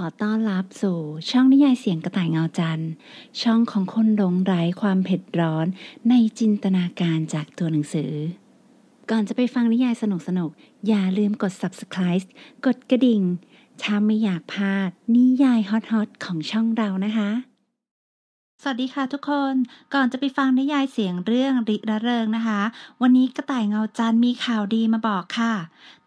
ขอต้อนรับสู่ช่องนิยายเสียงกระต่ายเงาจันทร์ ช่องของคนหลงไหลความเผ็ดร้อนในจินตนาการจากตัวหนังสือ ก่อนจะไปฟังนิยายสนุกสนุกอย่าลืมกด subscribe กดกระดิ่งถ้าไม่อยากพลาด นิยายฮอตๆของช่องเรานะคะสวัสดีค่ะทุกคน ก่อนจะไปฟังนิยายเสียงเรื่องริระเริงนะคะ วันนี้กระต่ายเงาจันมีข่าวดีมาบอกค่ะ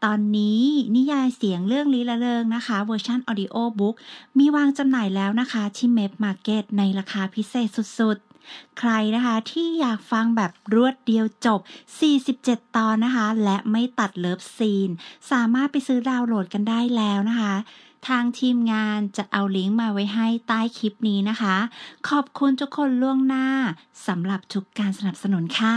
ตอนนี้นิยายเสียงเรื่องริระเริงนะคะเวอร์ชันออดิโอบุ๊กมีวางจำหน่ายแล้วนะคะที่เมพมาร์เก็ตในราคาพิเศษสุดๆ ใครนะคะ ที่อยากฟังแบบรวดเดียวจบ 47 ตอนนะคะ และไม่ตัดเลิฟซีน สามารถไปซื้อดาวน์โหลดกันได้แล้วนะคะทางทีมงานจะเอาลิงก์มาไว้ให้ใต้คลิปนี้นะคะ ขอบคุณทุกคนล่วงหน้าสำหรับทุกการสนับสนุนค่ะ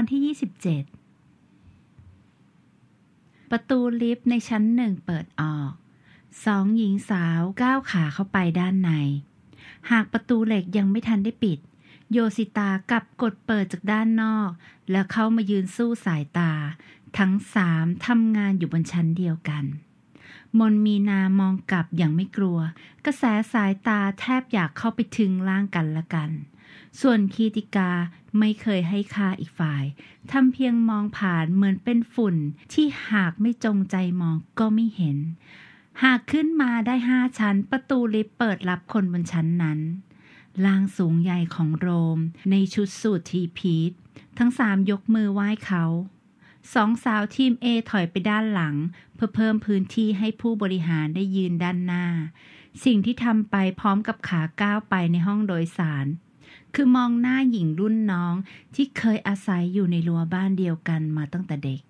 อนที่ 27 ประตูลิฟต์ในชั้นหนึ่งเปิดออกสองหญิงสาวก้าวขาเข้าไปด้านใน หากประตูเหล็กยังไม่ทันได้ปิด โยสิตา กลับกดเปิดจากด้านนอก แล้วเข้า มายืนสู้สายตา ทั้งสามทำ งานอยู่ บน ชั้นเดียวกัน มน มีนามองกลับอย่างไม่กลัว กระแสสายตาแทบอยากเข้าไปถึงร่างกันละกัน ส่วนคีติกาไม่เคยให้ค่าอีกฝ่าย ทำเพียงมองผ่านเหมือนเป็นฝุ่นที่หากไม่จงใจมองก็ไม่เห็น หากขึ้นมาได้ห้าชั้นประตูลิฟต์เปิดรับคนบนชั้นนั้นล่างสูงใหญ่ของโรม ในชุดสูททีพีททั้งสามยกมือไหว้เขา สองสาวทีมเอถอยไปด้านหลัง เพื่อเพิ่มพื้นที่ให้ผู้บริหารได้ยืนด้านหน้า สิ่งที่ทำไปพร้อมกับขาก้าวไปในห้องโดยสารคือมองหน้าหญิงรุ่นน้องที่เคยอาศัยอยู่ในรั้วบ้านเดียวกันมาตั้งแต่เด็ก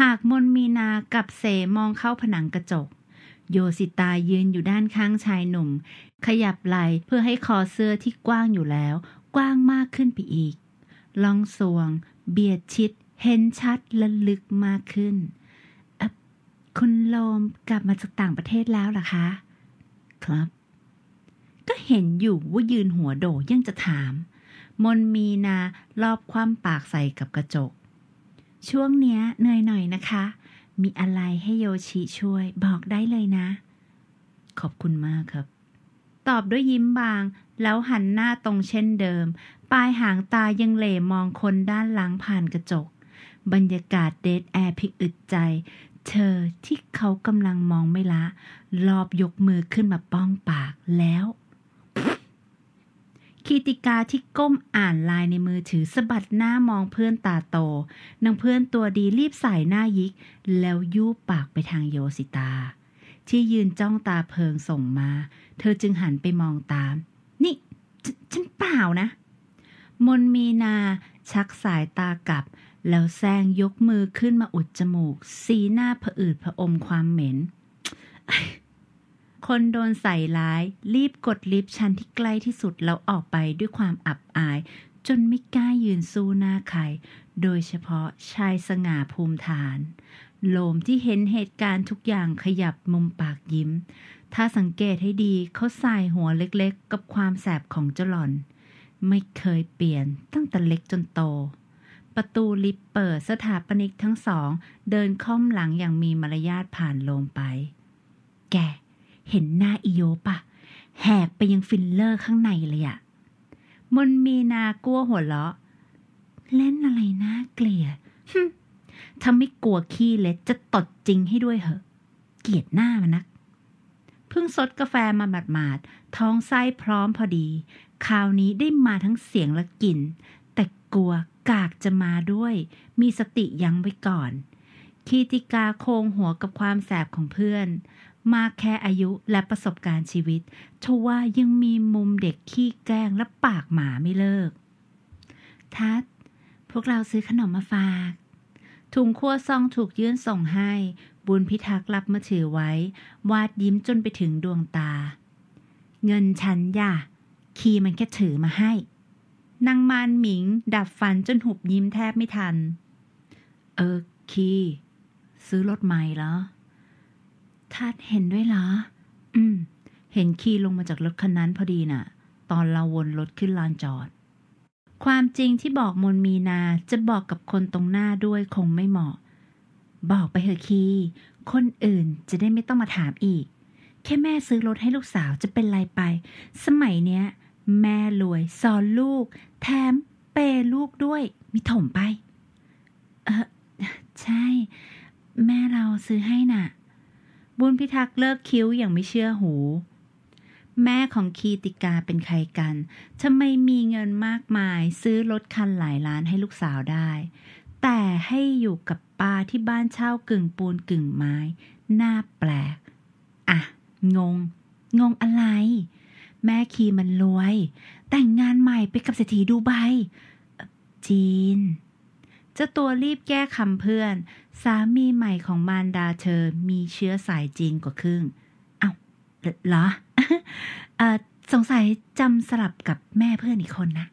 หากมนมีนากับเสมองเข้าผนังกระจก โยสิตายืนอยู่ด้านข้างชายหนุ่ม ขยับไหลเพื่อให้คอเสื้อที่กว้างอยู่แล้ว กว้างมากขึ้นไปอีก ลองสวง เบียดชิด เห็นชัดและลึกมากขึ้น คุณโลมกลับมาจากต่างประเทศแล้วหรอคะ ครับก็เห็นอยู่ว่ายืนหัวโดยังจะถาม มนมีนารอบความปากใส่กับกระจก ช่วงเนี้ยเหนื่อยหน่อยนะคะ มีอะไรให้โยชิช่วยบอกได้เลยนะ ขอบคุณมากครับ ตอบด้วยยิ้มบาง แล้วหันหน้าตรงเช่นเดิม ปลายหางตายังเหล่มองคนด้านหลังผ่านกระจก บรรยากาศเดทแอร์พิกอึดใจ เธอที่เขากำลังมองไม่ละรอบยกมือขึ้นมาป้องปากแล้วคีติกาที่ก้มอ่านลายในมือถือสะบัดหน้ามองเพื่อนตาโตนางเพื่อนตัวดีรีบใส่หน้ายิก แล้วยูบปากไปทางโยสิตา ที่ยืนจ้องตาเพิงส่งมา เธอจึงหันไปมองตาม นี่ฉฉันเปล่านะ มนมีนาชักสายตากลับ แล้วแซงยกมือขึ้นมาอุดจมูก สีหน้าผอืดผอมความเหม็นคนโดนใส่ร้าย รีบกดลิฟต์ชั้นที่ใกล้ที่สุด แล้วออกไปด้วยความอับอาย จนไม่กล้ายืนสู้หน้าใคร โดยเฉพาะชายสง่าภูมิฐาน โลมที่เห็นเหตุการณ์ทุกอย่างขยับมุมปากยิ้ม ถ้าสังเกตให้ดีเขาใส่หัวเล็กๆ กับความแสบของเจลอน ไม่เคยเปลี่ยนตั้งแต่เล็กจนโต ประตูลิฟต์เปิดสถาปนิกทั้งสอง เดินค่อมหลังอย่างมีมารยาทผ่านโลมไป แกเห็นหน้าอีโยปะแหกไปยังฟิลเลอร์ข้างในเลยอะมนมีนากลัวหัวเราะ เล่นอะไรนะเกลียดถ้าไม่กลัวขี้เล็ดจะตดจริงให้ด้วยเหอะ เกลียดหน้ามันนัก เพิ่งสดกาแฟมาหมาดๆท้องไส้พร้อมพอดี คราวนี้ได้มาทั้งเสียงและกลิ่นแต่กลัวกากจะมาด้วย มีสติยั้งไว้ก่อนคีติกาโคงหัวกับความแสบของเพื่อนมากแค่อายุและประสบการณ์ชีวิตทว่ายังมีมุมเด็กขี้แกล้งและปากหมาไม่เลิก ทัด พวกเราซื้อขนมมาฝาก ถุงขั้วซองถูกยื่นส่งให้ บุญพิทักษ์รับมาถือไว้ วาดยิ้มจนไปถึงดวงตา เงินฉันย่ะคีมันแค่ถือมาให้นางมานหมิงดับฟันจนหุบยิ้มแทบไม่ทัน เออคีซื้อรถใหม่แล้วทัดเห็นด้วยเหรอ อืม เห็นคีลงมาจากรถคันนั้นพอดีนะ่ะ ตอนเราวน รถขึ้นลานจอด ความจริงที่บอกมนมีนาจะบอกกับคนตรงหน้าด้วยคงไม่เหมาะ บอกไปเถอะคี คนอื่นจะได้ไม่ต้องมาถามอีก แค่แม่ซื้อรถให้ลูกสาวจะเป็นไรไป สมัยเนี้ยแม่รวยสอนลูกแถมเปรลูกด้วยมิถมไป เออใช่ แม่เราซื้อให้นะ่ะบุญพิทักษ์เลิกคิ้วอย่างไม่เชื่อหู แม่ของคีติกาเป็นใครกันทำไมมีเงินมากมายซื้อรถคันหลายล้านให้ลูกสาวได้ แต่ให้อยู่กับป้าที่บ้านเช่ากึ่งปูนกึ่งไม้ น่าแปลก อ่ะ งง งงอะไร แม่คีมันรวย แต่งงานใหม่ไปกับเศรษฐีดูไบจีนจ้าตัวรีบแก้คำเพื่อนสามีใหม่ของมารดาเธอ มีเชื้อสายจีนกว่าครึ่ง เอา้าเหรอสงสัยจำสลับกับแม่เพื่อนอีกคนนะ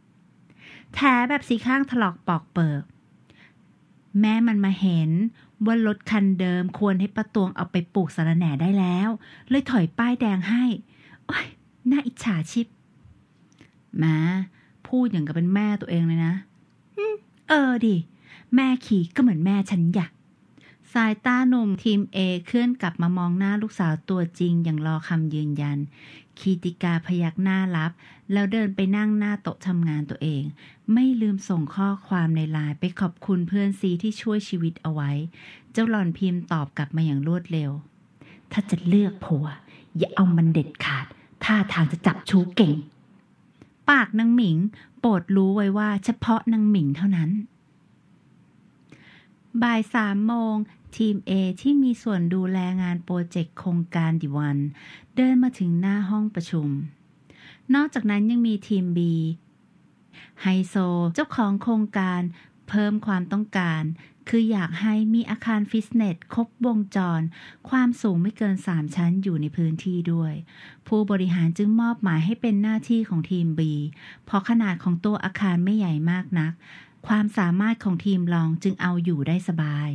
แถแบบสีข้างถลอกปอกเปิกแม่มันมาเห็นว่ารถคันเดิมควรให้ประตวงเอาไปปลูกสารแหน่ได้แล้ว เลยถอยป้ายแดงให้โอ้ยน่าอิจฉาชิบ มาพูดอย่างกับเป็นแม่ตัวเองเลยนะเออดิแม่ขี่ก็เหมือนแม่ฉันอยาสายตาหนุ่มทีมเอเคลื่อนกลับมามองหน้าลูกสาวตัวจริงอย่างรอคำยืนยัน คีติกาพยักหน้ารับ แล้วเดินไปนั่งหน้าโต๊ะทำงานตัวเอง ไม่ลืมส่งข้อความในไลน์ไปขอบคุณเพื่อนซีที่ช่วยชีวิตเอาไว้ เจ้าหล่อนพิมพ์ตอบกลับมาอย่างรวดเร็ว ถ้าจะเลือกผัว อย่าเอามันเด็ดขาดท่าทางจะจับชู้เก่ง ปากนางหมิงโปรดรู้ไว้ว่า เฉพาะนางหมิงเท่านั้นบ่ายสามโมง ทีม A ที่มีส่วนดูแลงานโปรเจกต์โครงการดิวัน เดินมาถึงหน้าห้องประชุม นอกจากนั้นยังมีทีม B ไฮโซ เจ้าของโครงการเพิ่มความต้องการ คืออยากให้มีอาคารฟิตเนสครบวงจร ความสูงไม่เกิน3ชั้นอยู่ในพื้นที่ด้วย ผู้บริหารจึงมอบหมายให้เป็นหน้าที่ของทีม B เพราะขนาดของตัวอาคารไม่ใหญ่มากนักความสามารถของทีมลองจึงเอาอยู่ได้สบาย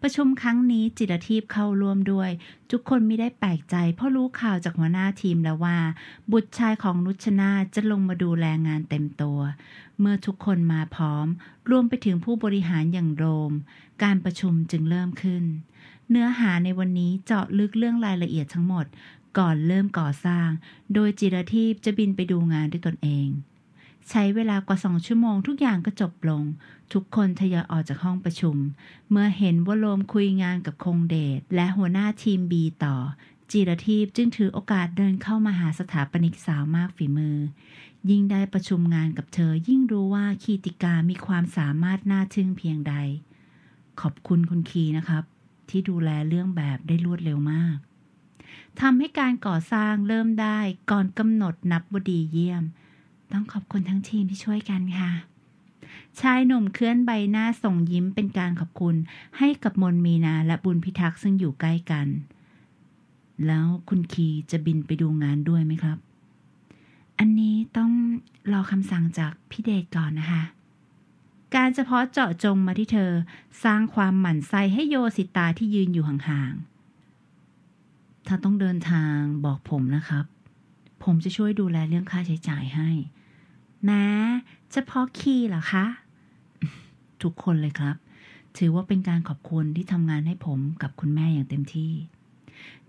ประชุมครั้งนี้จิตทีพเข้าร่วมด้วย ทุกคนไม่ได้แปลกใจ เพราะรู้ข่าวจากหัวหน้าทีมแล้วว่า บุตรชายของนุชนาจะลงมาดูแลงานเต็มตัว เมื่อทุกคนมาพร้อม รวมไปถึงผู้บริหารอย่างโรม การประชุมจึงเริ่มขึ้น เนื้อหาในวันนี้เจาะลึกเรื่องรายละเอียดทั้งหมด ก่อนเริ่มก่อสร้าง โดยจิรทีพจะบินไปดูงานด้วยตนเองใช้เวลากว่าสองชั่วโมงทุกอย่างก็จบลง ทุกคนทยอยออกจากห้องประชุม เมื่อเห็นว่าโลมคุยงานกับคงเดชและหัวหน้าทีมบีต่อจีรทีพจึงถือโอกาสเดินเข้ามาหาสถาปนิกสาวมากฝีมือ ยิ่งได้ประชุมงานกับเธอ ยิ่งรู้ว่าคีติกามีความสามารถน่าทึ่งเพียงใด ขอบคุณคุณคีนะครับ ที่ดูแลเรื่องแบบได้รวดเร็วมากทำให้การก่อสร้างเริ่มได้ก่อนกำหนดนับบดีเยี่ยมต้องขอบคุณทั้งทีมที่ช่วยกันค่ะ ชายหนุ่มเคลื่อนใบหน้าส่งยิ้มเป็นการขอบคุณให้กับมนมีนาและบุญพิทักษ์ซึ่งอยู่ใกล้กัน แล้วคุณคีจะบินไปดูงานด้วยไหมครับ อันนี้ต้องรอคำสั่งจากพี่เดชก่อนนะคะ การเฉพาะเจาะจงมาที่เธอสร้างความหมั่นไส้ให้โยสิตาที่ยืนอยู่ห่างๆถ้าต้องเดินทางบอกผมนะครับผม จะช่วยดูแลเรื่องค่าใช้จ่ายให้ แม้เฉพาะ คีย์เหรอคะ ทุกคนเลยครับ ถือว่าเป็นการขอบคุณที่ทำงานให้ผมกับคุณแม่อย่างเต็มที่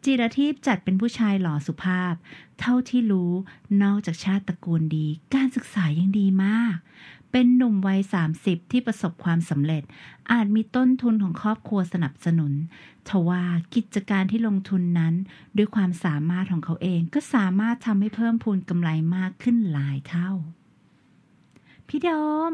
จิรทิพย์จัดเป็นผู้ชายหล่อสุภาพ เท่าที่รู้ นอกจากชาติตระกูลดี การศึกษายังดีมาก เป็นหนุ่มวัย 30 ที่ประสบความสำเร็จ อาจมีต้นทุนของครอบครัวสนับสนุนทว่ากิจการที่ลงทุนนั้นด้วยความสามารถของเขาเองก็สามารถทำให้เพิ่มพูนกำไรมากขึ้นหลายเท่าพี่ดม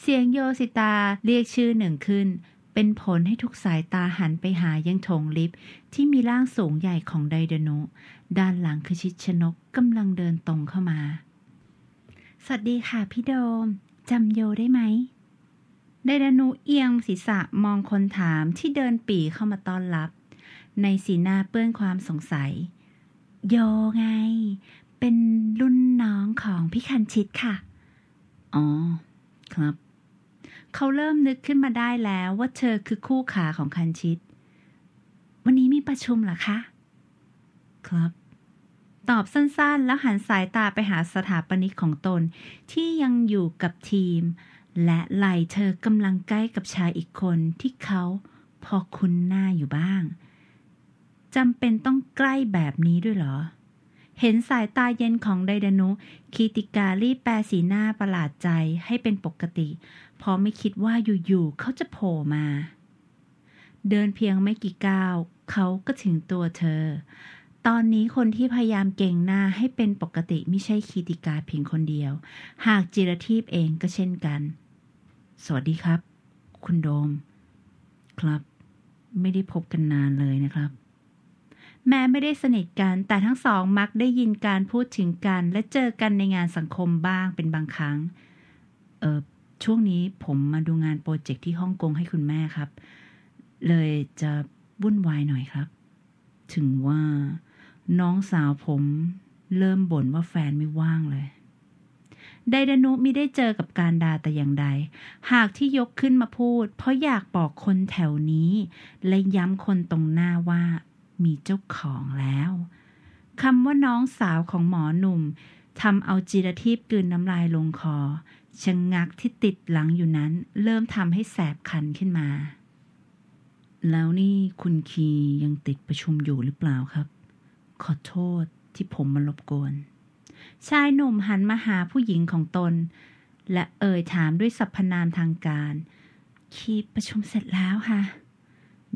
เสียงโยสิตาเรียกชื่อหนึ่งขึ้นเป็นผลให้ทุกสายตาหันไปหายังโถงลิฟ์ที่มีร่างสูงใหญ่ของไดเดนุ ด้านหลังคือชิดชนกกำลังเดินตรงเข้ามา สวัสดีค่ะพี่โดมจำโยได้ไหม ไดดนุเอียงศีรษะมองคนถามที่เดินปี่เข้ามาต้อนรับ ในสีหน้าเปื้อนความสงสัย โยไง เป็นรุ่นน้องของพี่คันชิดค่ะ อ๋อครับเขาเริ่มนึกขึ้นมาได้แล้วว่าเธอคือคู่ขาของคันชิต วันนี้มีประชุมหรอคะ ครับ ตอบสั้นๆแล้วหันสายตาไปหาสถาปนิกของตนที่ยังอยู่กับทีม และไหลเธอกำลังใกล้กับชายอีกคนที่เขาพอคุ้นหน้าอยู่บ้าง จำเป็นต้องใกล้แบบนี้ด้วยเหรอ เห็นสายตาเย็นของไดดานุ คีติการีแปลสีหน้าประหลาดใจให้เป็นปกติเพราะไม่คิดว่าอยู่ๆเขาจะโผล่มา เดินเพียงไม่กี่ก้าว เขาก็ถึงตัวเธอ ตอนนี้คนที่พยายามเก่งหน้าให้เป็นปกติไม่ใช่คีติกาเพียงคนเดียว หากจิรทีพเองก็เช่นกัน สวัสดีครับ คุณโดม ครับ ไม่ได้พบกันนานเลยนะครับ แม้ไม่ได้สนิทกัน แต่ทั้งสองมักได้ยินการพูดถึงกัน และเจอกันในงานสังคมบ้างเป็นบางครั้ง เออช่วงนี้ผมมาดูงานโปรเจกต์ที่ฮ่องกงให้คุณแม่ครับ เลยจะวุ่นวายหน่อยครับ ถึงว่าน้องสาวผมเริ่มบ่นว่าแฟนไม่ว่างเลยไดดานุมิได้เจอกับการดาแต่อย่างใด หากที่ยกขึ้นมาพูด เพราะอยากบอกคนแถวนี้ และย้ำคนตรงหน้าว่ามีเจ้าของแล้ว คำว่าน้องสาวของหมอหนุ่มทำเอาจีรทีพกืนน้ำลายลงคอชงงักที่ติดหลังอยู่นั้น เริ่มทำให้แสบคันขึ้นมา แล้วนี่คุณคียังติดประชุมอยู่หรือเปล่าครับ ขอโทษที่ผมมารบกวนชายหนุ่มหันมาหาผู้หญิงของตน และเอ่ยถามด้วยสรรพนามทางการ คีประชุมเสร็จแล้วค่ะ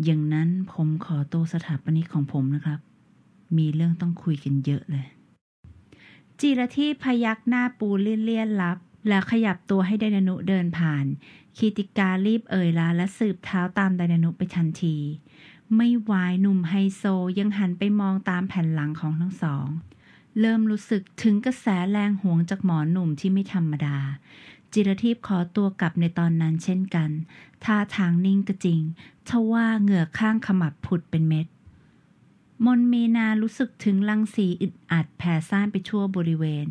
อย่างนั้นผมขอโตสถาปนิกของผมนะครับ มีเรื่องต้องคุยกันเยอะเลยจีระที่พยักหน้าปูเลี่ยนๆรับ แล้วขยับตัวให้ไดนานุเดินผ่านคีติการีบเอ่ยลาและสืบเท้าตามไดนานุไปทันที ไม่วายหนุ่มไฮโซยังหันไปมองตามแผ่นหลังของทั้งสอง เริ่มรู้สึกถึงกระแสแรงห่วงจากหมอหนุ่มที่ไม่ธรรมดา จิรทิพย์ขอตัวกลับในตอนนั้นเช่นกันท่าทางนิ่งก็จริงทว่าเหงื่อข้างขมับผุดเป็นเม็ดมนเมนารู้สึกถึงลังสีอึดอัด แผ่ซ่านไปทั่วบริเวณ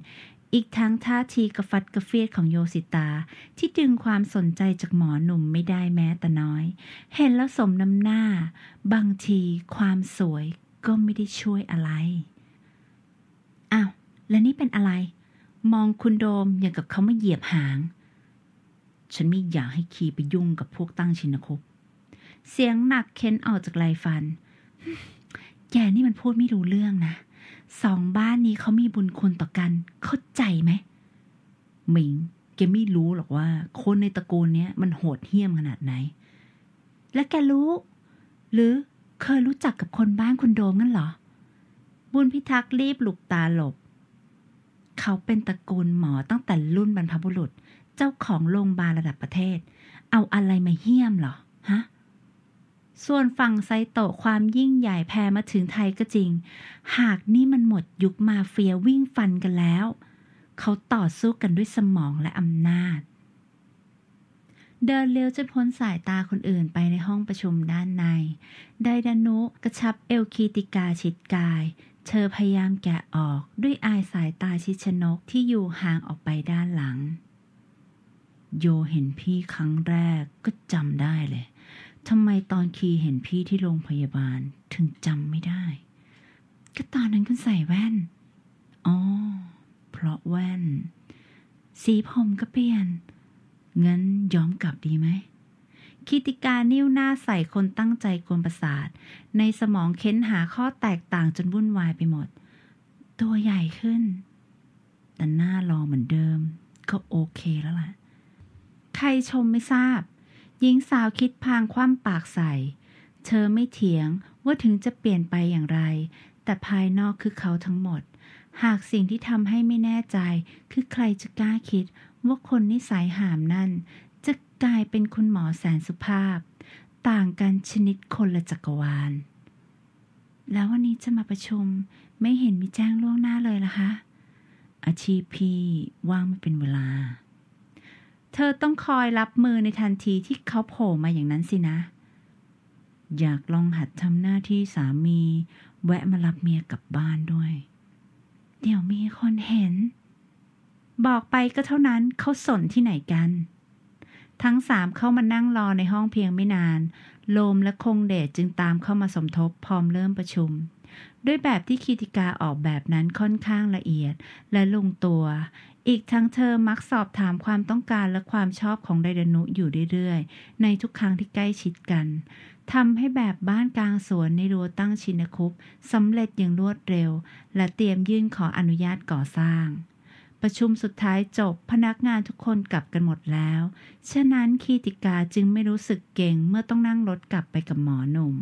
อีกทั้งท่าทีกระฟัดกระเฟียดของโยสิตา ที่ดึงความสนใจจากหมอหนุ่มไม่ได้แม้แต่น้อย เห็นแล้วสมน้ำหน้า บางทีความสวยก็ไม่ได้ช่วยอะไร อ้าว แล้วนี่เป็นอะไร มองคุณโดมอย่างกับเขามาเหยียบหาง ฉันไม่อยากให้คีไปยุ่งกับพวกตั้งชินคุบเสียงหนักเค้นออกจากไรฟันแกนี่มันพูดไม่รู้เรื่องนะ สองบ้านนี้เขามีบุญคุณต่อกันเข้าใจไหมหมิงแกไม่รู้หรอกว่า คนในตระกูลเนี้ยมันโหดเหี้ยมขนาดไหน และแกรู้ หรือเคยรู้จักกับคนบ้านคุณโดมงั้นเหรอ บุญพิทักษ์รีบหลุกตาหลบ เขาเป็นตระกูลหมอตั้งแต่รุ่นบรรพบุรุษ เจ้าของโรงพยาบาลระดับประเทศ เอาอะไรมาเหี้ยมหรอฮะส่วนฝั่งไซโตความยิ่งใหญ่แผ่มาถึงไทยก็จริง หากนี่มันหมดยุคมาเฟียวิ่งฟันกันแล้ว เขาต่อสู้กันด้วยสมองและอำนาจ เดินเร็วจนพ้นสายตาคนอื่นไปในห้องประชุมด้านใน ไดดานุกระชับเอลคีติกาชิดกายเธอพยายามแกะออกด้วยอายสายตาชิชนกที่อยู่ห่างออกไปด้านหลัง โยเห็นพี่ครั้งแรกก็จำได้เลยทำไมตอนคีเห็นพี่ที่โรงพยาบาลถึงจำไม่ได้ ก็ตอนนั้นคุณใส่แว่น อ๋อ เพราะแว่น สีผมก็เปลี่ยน งั้นย้อมกลับดีไหม คิติกานิ้วหน้าใส่คนตั้งใจกวนประสาท ในสมองเค้นหาข้อแตกต่างจนวุ่นวายไปหมด ตัวใหญ่ขึ้น แต่หน้ารอเหมือนเดิม ก็โอเคแล้วล่ะ ใครชมไม่ทราบหญิงสาวคิดพางคว่ำปากใส่เธอไม่เถียงว่าถึงจะเปลี่ยนไปอย่างไร แต่ภายนอกคือเขาทั้งหมด หากสิ่งที่ทำให้ไม่แน่ใจคือใครจะกล้าคิดว่าคนนิสัยหามนั่น จะกลายเป็นคุณหมอแสนสุภาพ ต่างกันชนิดคนละจักรวาล แล้ววันนี้จะมาประชุมไม่เห็นมีแจ้งล่วงหน้าเลยละคะอาชีพพี่ว่างไม่เป็นเวลาเธอต้องคอยรับมือในทันทีที่เขาโผล่มาอย่างนั้นสินะ อยากลองหัดทำหน้าที่สามี แวะมารับเมียกลับบ้านด้วย เดี๋ยวมีคนเห็น บอกไปก็เท่านั้นเขาสนที่ไหนกัน ทั้งสามเข้ามานั่งรอในห้องเพียงไม่นาน โลมและคงเดชจึงตามเข้ามาสมทบพร้อมเริ่มประชุมด้วยแบบที่คีติกาออกแบบนั้นค่อนข้างละเอียดและลงตัว อีกทั้งเธอมักสอบถามความต้องการและความชอบของไดดนุอยู่เรื่อยๆ ในทุกครั้งที่ใกล้ชิดกัน ทำให้แบบบ้านกลางสวนในรั้วตั้งชินคุปสำเร็จอย่างรวดเร็ว และเตรียมยื่นขออนุญาตก่อสร้าง ประชุมสุดท้ายจบพนักงานทุกคนกลับกันหมดแล้ว ฉะนั้นคีติกาจึงไม่รู้สึกเก่งเมื่อต้องนั่งรถกลับไปกับหมอหนุ่ม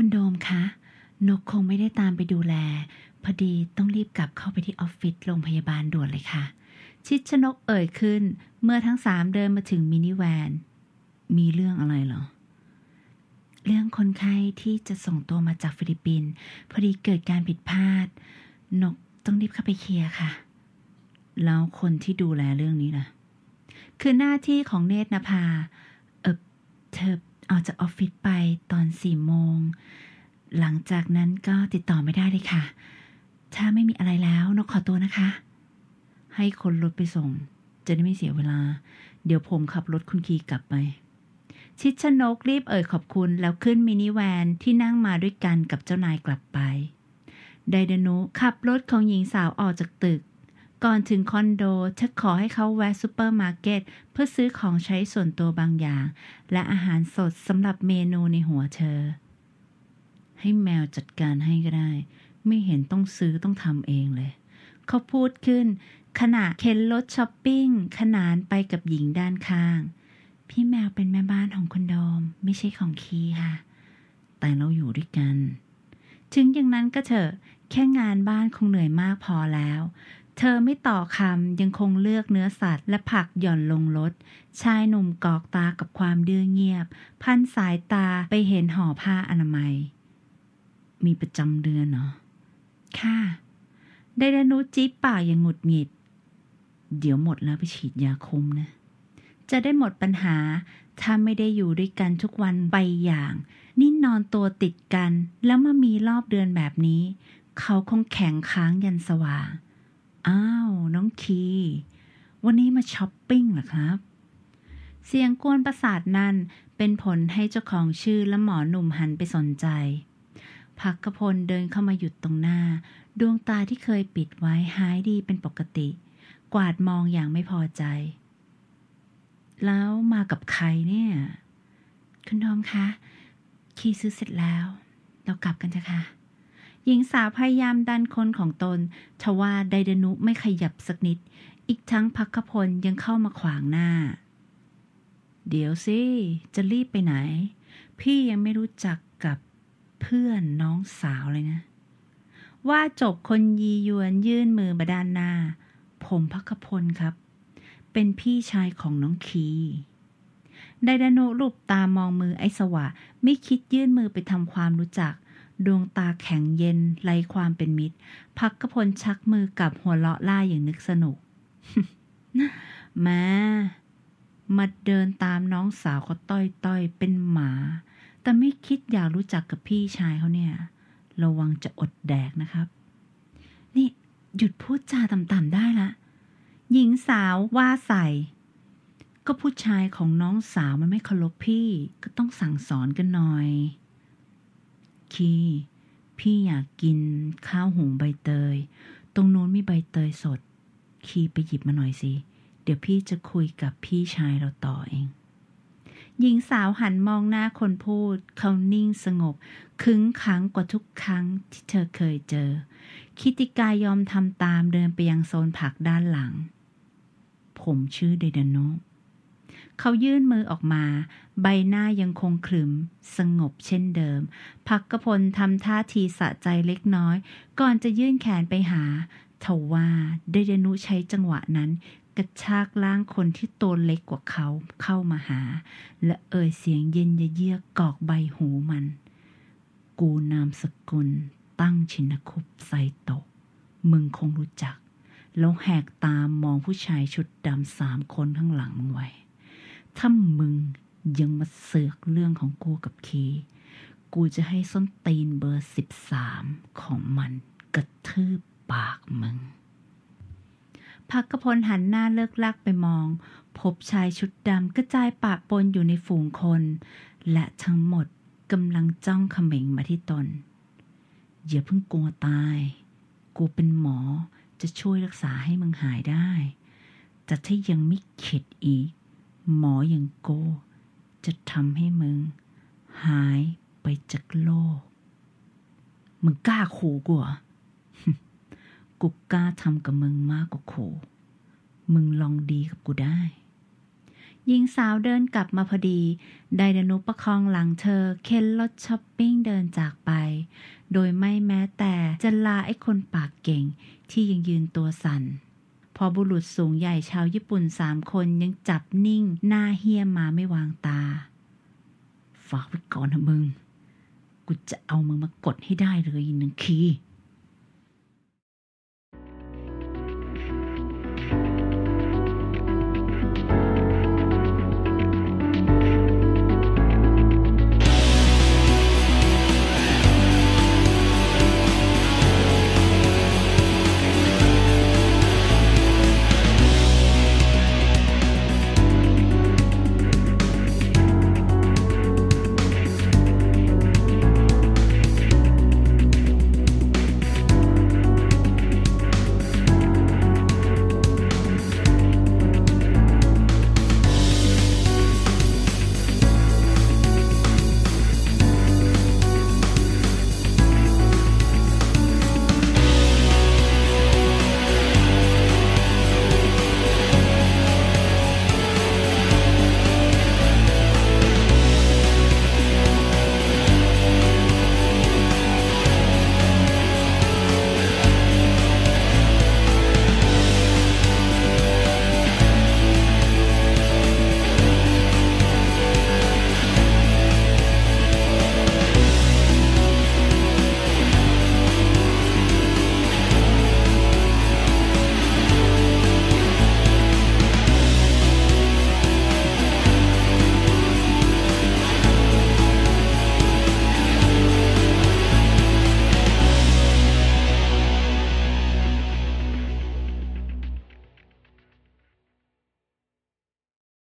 คุณโดมคะ นกคงไม่ได้ตามไปดูแล พอดีต้องรีบกลับ เข้าไปที่ออฟฟิศโรงพยาบาลด่วนเลยค่ะ ชิดชนกเอ่ยขึ้น เมื่อทั้งสามเดิน มาถึงมินิแวน มีเรื่องอะไรเหรอ เรื่องคนไข้ที่จะส่งตัวมาจากฟิลิปปินส์พอดีเกิดการผิดพลาด นกต้องรีบเข้าไปเคลียร์ค่ะ แล้วคนที่ดูแลเรื่องนี้ล่ะ คือหน้าที่ของเนตรนภา เออเธอออกจากออฟฟิศไปตอนสี่โมง หลังจากนั้นก็ติดต่อไม่ได้เลยค่ะ ถ้าไม่มีอะไรแล้วนกขอตัวนะคะ ให้คนรถไปส่ง จะได้ไม่เสียเวลา เดี๋ยวผมขับรถคุณคีกลับไป ชิดชนกรีบเอ่ยขอบคุณแล้วขึ้นมินิแวนที่นั่งมาด้วยกันกับเจ้านายกลับไป ไดเดนุขับรถของหญิงสาวออกจากตึกก่อนถึงคอนโดฉันขอให้เขาแวะซูเปอร์มาร์เก็ตเพื่อซื้อของใช้ส่วนตัวบางอย่าง และอาหารสดสำหรับเมนูในหัวเธอ ให้แมวจัดการให้ก็ได้ ไม่เห็นต้องซื้อต้องทำเองเลย เขาพูดขึ้น ขณะเข็นรถช้อปปิ้ง ขนานไปกับหญิงด้านข้าง พี่แมวเป็นแม่บ้านของคอนโดมไม่ใช่ของคีค่ะ แต่เราอยู่ด้วยกัน ถึงอย่างนั้นก็เถอะแค่งานบ้านคงเหนื่อยมากพอแล้วเธอไม่ต่อคำยังคงเลือกเนื้อสัตว์ และผักหย่อนลงรถชายหนุ่มกอกตากับความดื้อเงียบ พันสายตาไปเห็นห่อผ้าอนามัย มีประจำเดือนเนาะค่ะไดดานุจี๊ป่าอย่างหงุดหงิด เดี๋ยวหมดแล้วไปฉีดยาคุมนะ จะได้หมดปัญหาถ้าไม่ได้อยู่ด้วยกันทุกวันไปอย่างนี่นอนตัวติดกัน แล้วมามีรอบเดือนแบบนี้ เขาคงแข็งค้างยันสว่าง้าว น้องคี วันนี้มาช้อปปิ้งเหรอครับ เสียงกวนประสาทนั้นเป็นผลให้เจ้าของชื่อและหมอหนุ่มหันไปสนใจ พักกพลเดินเข้ามาหยุดตรงหน้า ดวงตาที่เคยปิดไว้หายดีเป็นปกติ กวาดมองอย่างไม่พอใจ แล้วมากับใครเนี่ย คุณทอมคะ คีซื้อเสร็จแล้ว เรากลับกันเถอะค่ะหญิงสาวพยายามดันคนของตนทว่าไดเดนุไม่ขยับสักนิด อีกทั้งพักพลยังเข้ามาขวางหน้า เดี๋ยวสิจะรีบไปไหน พี่ยังไม่รู้จักกับเพื่อนน้องสาวเลยนะ ว่าจบคนยียวนยื่นมือมาด้านหน้าผมพักพลครับ เป็นพี่ชายของน้องคี ไดดานุลูบตามองมือไอสวะ ไม่คิดยื่นมือไปทำความรู้จักดวงตาแข็งเย็นไรความเป็นมิตรพักกระพลชักมือกับหัวเลาะล่าอย่างนึกสนุกมามาเดินตามน้องสาวเขาต้อยต้อยเป็นหมา แต่ไม่คิดอยากรู้จักกับพี่ชายเขาเนี่ย ระวังจะอดแดกนะครับ นี่ หยุดพูดจาต่ำๆได้ละหญิงสาวว่าใส่ ก็ผู้ชายของน้องสาวมันไม่เคารพพี่ ก็ต้องสั่งสอนกันหน่อยคีพี่อยากกินข้าวหุงใบเตย ตรงโน้นมีใบเตยสด คีไปหยิบมาหน่อยสิ เดี๋ยวพี่จะคุยกับพี่ชายเราต่อเอง หญิงสาวหันมองหน้าคนพูด เขานิ่งสงบคึ้งขังกว่าทุกครั้งที่เธอเคยเจอ คิติกายอมทำตามเดินไปยังโซนผักด้านหลัง ผมชื่อเดดานโนเขายื่นมือออกมา ใบหน้ายังคงขรึม สงบเช่นเดิมพักกพลทำท่าทีสะใจเล็กน้อย ก่อนจะยื่นแขนไปหาทว่าเดยนุใช้จังหวะนั้น กระชากล่างคนที่ตัวเล็กกว่าเขาเข้ามาหา และเอ่ยเสียงเย็นเยือกกอกใบหูมัน กูนามสกุลตั้งชินคุปไซโตก มึงคงรู้จักแล้วแหกตามมองผู้ชายชุดดำสามคนข้างหลังไวถ้ามึงยังมาเสือกเรื่องของกูกับเค กูจะให้ส้นตีนเบอร์สิบสามของมันกระทืบปากมึง พักกระพลหันหน้าเลิกลักไปมอง พบชายชุดดำกระจายปากปนอยู่ในฝูงคน และทั้งหมดกำลังจ้องเขม็งมาที่ตน อย่าเพิ่งกลัวตาย กูเป็นหมอจะช่วยรักษาให้มึงหายได้แต่ถ้ายังไม่เข็ดอีกหมออย่างโกจะทำให้มึง หายไปจากโลก มึงกล้าขู่กูเหรอกูกล้าทำกับมึงมากกว่าขู่ มึงลองดีกับกูได้หญิงสาวเดินกลับมาพอดี ไดดนุประคองหลังเธอเข็นรถช้อปปิ้งเดินจากไป โดยไม่แม้แต่ จะลาไอ้คนปากเก่งที่ยังยืนตัวสัน่นพอบุรุษสูงใหญ่ชาวญี่ปุ่นสามคนยังจับนิ่ง หน้าเฮี้ยมาไม่วางตา ฝากไว้ก่อนนะมึง กูจะเอามึงมากดให้ได้เลยหนึ่งคีย์